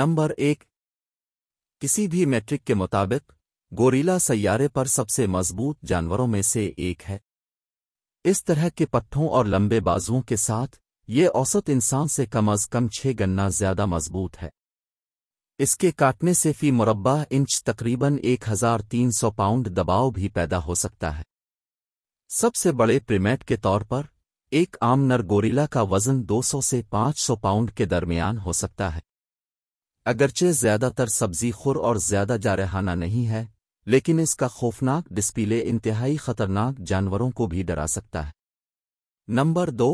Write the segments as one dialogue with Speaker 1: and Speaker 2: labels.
Speaker 1: number एक किसी भी मैट्रिक के मुताबिक गोरीला सैारे पर सबसे मजबूत जानवरों में से एक है इस तरह के पट्ठों और लंबे बाजुओं के साथ ये औसत इंसान से कम अज कम छः गन्ना ज्यादा मजबूत है इसके काटने से फी मुरबा इंच तकरीबन 1300 पाउंड दबाव भी पैदा हो सकता है सबसे बड़े प्रिमेट के तौर पर एक आम नर गोरिला का वजन 200 से 500 पाउंड के दरमियान हो सकता है अगरचे ज्यादातर सब्जी खुर और ज्यादा जारहाना नहीं है लेकिन इसका खौफनाक डिस्प्ले इंतहाई खतरनाक जानवरों को भी डरा सकता है नंबर दो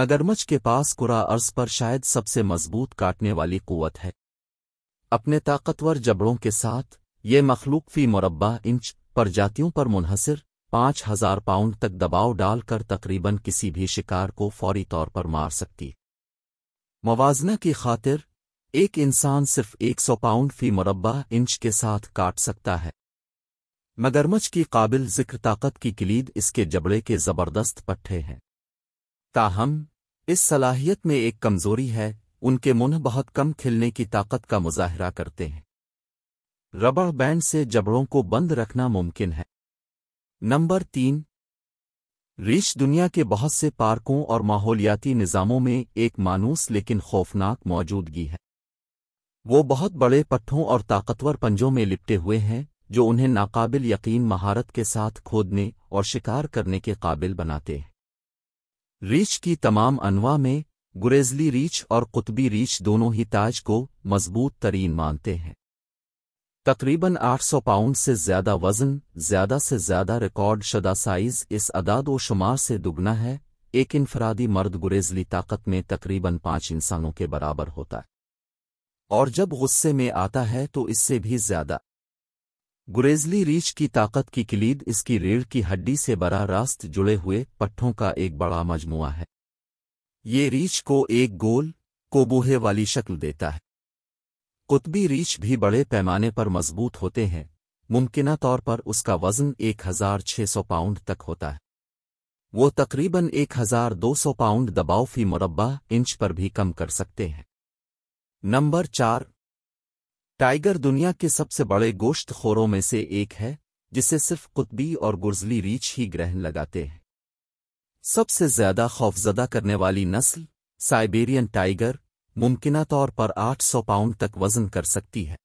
Speaker 1: मगरमच्छ के पास कुरा अर्ज पर शायद सबसे मजबूत काटने वाली कुवत है अपने ताकतवर जबड़ों के साथ ये मखलूक फी मुरबा इंच प्रजातियों पर मुनहसर पांच हजार पाउंड तक दबाव डालकर तकरीबन किसी भी शिकार को फौरी तौर पर मार सकती मवाजना की खातिर एक इंसान सिर्फ 100 पाउंड फी मुरबा इंच के साथ काट सकता है मगरमच्छ की काबिल जिक्र ताकत की किलीद इसके जबड़े के ज़बरदस्त पट्टे हैं ताहम इस सलाहियत में एक कमज़ोरी है उनके मुंह बहुत कम खिलने की ताकत का मुजाहरा करते हैं रबड़ बैंड से जबड़ों को बंद रखना मुमकिन है नंबर तीन रीछ दुनिया के बहुत से पार्कों और माहौलियाती निज़ामों में एक मानूस लेकिन खौफनाक मौजूदगी है वो बहुत बड़े पट्ठों और ताकतवर पंजों में लिपटे हुए हैं जो उन्हें नाकाबिल यकीन महारत के साथ खोदने और शिकार करने के काबिल बनाते हैं रीछ की तमाम अनवा में गुरेजली रीछ और कुतबी रीछ दोनों ही ताज को मजबूत तरीन मानते हैं तकरीबन 800 पाउंड से ज्यादा वजन ज्यादा से ज्यादा रिकॉर्ड शदा साइज इस अदाद व शुमार से दुगना है एक इनफरादी मर्द गुरेजली ताकत में तकरीबन पांच इंसानों के बराबर होता है और जब गुस्से में आता है तो इससे भी ज्यादा गुरेजली रीछ की ताकत की किलीद इसकी रीढ़ की हड्डी से बरा रास्त जुड़े हुए पट्ठों का एक बड़ा मजमुआ है ये रीछ को एक गोल कोबूहे वाली शक्ल देता है कुतबी रीछ भी बड़े पैमाने पर मजबूत होते हैं मुमकिन तौर पर उसका वजन 1600 पाउंड तक होता है वो तकरीबन 1200 पाउंड दबाव फी मुरबा इंच पर भी कम कर सकते हैं नंबर चार टाइगर दुनिया के सबसे बड़े गोश्त खोरों में से एक है जिसे सिर्फ कुतबी और गुर्जली रीछ ही ग्रहण लगाते हैं सबसे ज्यादा खौफजदा करने वाली नस्ल साइबेरियन टाइगर मुमकिन तौर पर 800 पाउंड तक वजन कर सकती है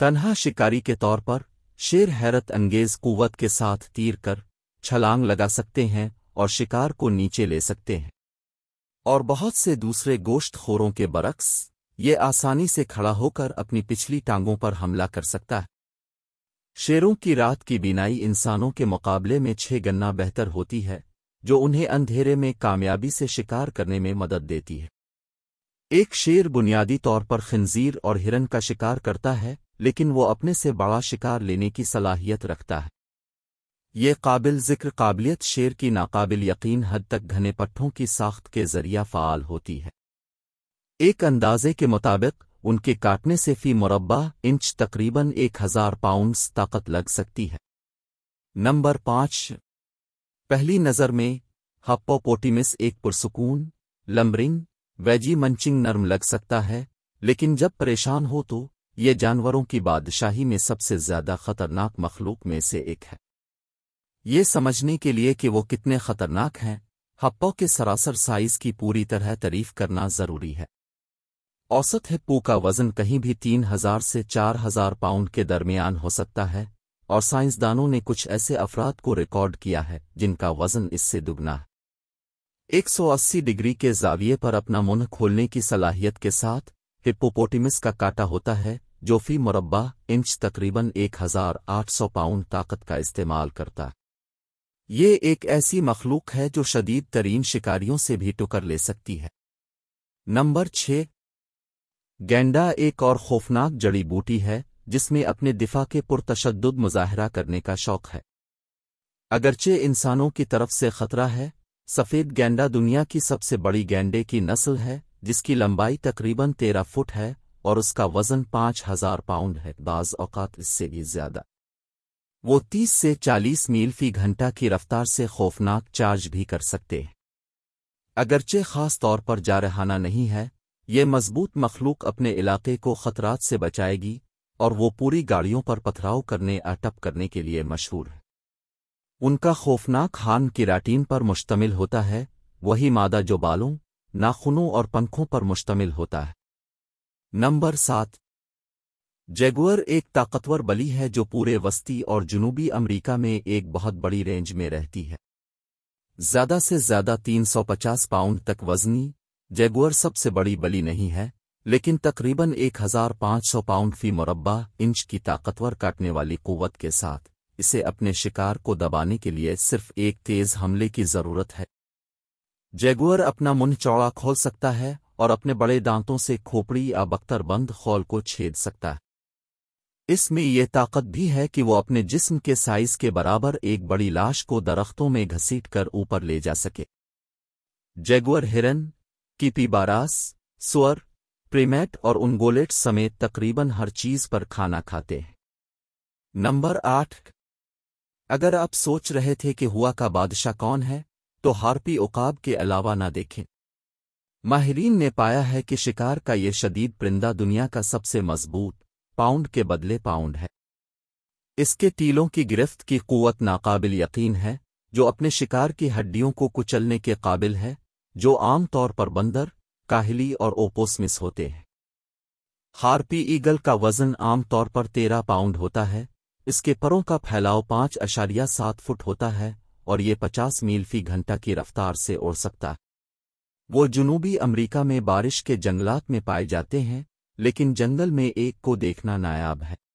Speaker 1: तन्हा शिकारी के तौर पर शेर हैरत अंगेज कुवत के साथ तीर कर छलांग लगा सकते हैं और शिकार को नीचे ले सकते हैं और बहुत से दूसरे गोश्त खोरों के बरक्स ये आसानी से खड़ा होकर अपनी पिछली टांगों पर हमला कर सकता है शेरों की रात की बीनाई इंसानों के मुकाबले में छः गन्ना बेहतर होती है जो उन्हें अंधेरे में कामयाबी से शिकार करने में मदद देती है एक शेर बुनियादी तौर पर खंजीर और हिरन का शिकार करता है लेकिन वो अपने से बड़ा शिकार लेने की सलाहियत रखता है ये काबिल जिक्र काबिलियत शेर की नाकाबिल यकीन हद तक घने पट्ठों की साख्त के जरिया फ़ाल होती है एक अंदाजे के मुताबिक उनके काटने से फी मुरबा इंच तकरीबन एक हजार पाउंड्स ताकत लग सकती है नंबर पांच पहली नज़र में हप्पोपोटिमिस एक पुरसकून लम्बरिंग वेजी मंचिंग नर्म लग सकता है लेकिन जब परेशान हो तो ये जानवरों की बादशाही में सबसे ज्यादा खतरनाक मखलूक में से एक है ये समझने के लिए कि वो कितने खतरनाक हैं हप्पो के सरासर साइज की पूरी तरह तारीफ करना जरूरी है औसत हिप्पू का वजन कहीं भी तीन हजार से चार हजार पाउंड के दरमियान हो सकता है और साइंसदानों ने कुछ ऐसे अफराद को रिकॉर्ड किया है जिनका वजन इससे दुगना है 180 डिग्री के जाविये पर अपना मुंह खोलने की सलाहियत के साथ हिप्पोपोटिमस का काटा होता है जो फी मुरबा इंच तकरीबन 1800 पाउंड ताकत का इस्तेमाल करता है ये एक ऐसी मखलूक है जो शदीद तरीन शिकारियों से भी टुकर ले सकती है नंबर छः गेंडा एक और खौफनाक जड़ी बूटी है जिसमें अपने दिफा के पुरतशद मुजाहरा करने का शौक है अगरचे इंसानों की तरफ से खतरा है सफ़ेद गेंडा दुनिया की सबसे बड़ी गेंडे की नस्ल है जिसकी लंबाई तकरीबन तेरह फुट है और उसका वज़न पाँच हज़ार पाउंड है बाज़ औकात इससे भी ज़्यादा वो तीस से चालीस मील फी घंटा की रफ्तार से खौफनाक चार्ज भी कर सकते हैं अगरचे खास तौर पर जारहाना नहीं है ये मजबूत मखलूक अपने इलाके को खतरात से बचाएगी और वो पूरी गाड़ियों पर पथराव करने अटप करने के लिए मशहूर है उनका खौफनाक हान किराटीन पर मुश्तमिल होता है वही मादा जो बालों नाखूनों और पंखों पर मुश्तमिल होता है नंबर सात जेगुअर एक ताकतवर बली है जो पूरे वस्ती और जुनूबी अमरीका में एक बहुत बड़ी रेंज में रहती है ज़्यादा से ज़्यादा 350 पाउंड तक वजनी जैगुअर सबसे बड़ी बली नहीं है लेकिन तकरीबन 1500 पाउंड फी मुरबा इंच की ताकतवर काटने वाली कुवत के साथ इसे अपने शिकार को दबाने के लिए सिर्फ एक तेज हमले की जरूरत है जैगुअर अपना मुंह चौड़ा खोल सकता है और अपने बड़े दांतों से खोपड़ी या बख्तरबंद खोल को छेद सकता है इसमें यह ताकत भी है कि वो अपने जिस्म के साइज के बराबर एक बड़ी लाश को दरख्तों में घसीट कर ऊपर ले जा सके जैगुअर हिरन कीपी बारास स्वर प्रेमेट और उनगोलेट समेत तकरीबन हर चीज पर खाना खाते हैं नंबर आठ अगर आप सोच रहे थे कि हुआ का बादशाह कौन है तो हार्पी उकाब के अलावा ना देखें माहरीन ने पाया है कि शिकार का ये शदीद परिंदा दुनिया का सबसे मजबूत पाउंड के बदले पाउंड है इसके टीलों की गिरफ्त की क़ुत नाकाबिल यकीन है जो अपने शिकार की हड्डियों को कुचलने के काबिल है जो आमतौर पर बंदर काहली और ओपोसमिस होते हैं हार्पी ईगल का वजन आमतौर पर तेरह पाउंड होता है इसके परों का फैलाव पांच अशारिया सात फुट होता है और ये पचास मील फी घंटा की रफ्तार से उड़ सकता है वो जुनूबी अमरीका में बारिश के जंगलात में पाए जाते हैं लेकिन जंगल में एक को देखना नायाब है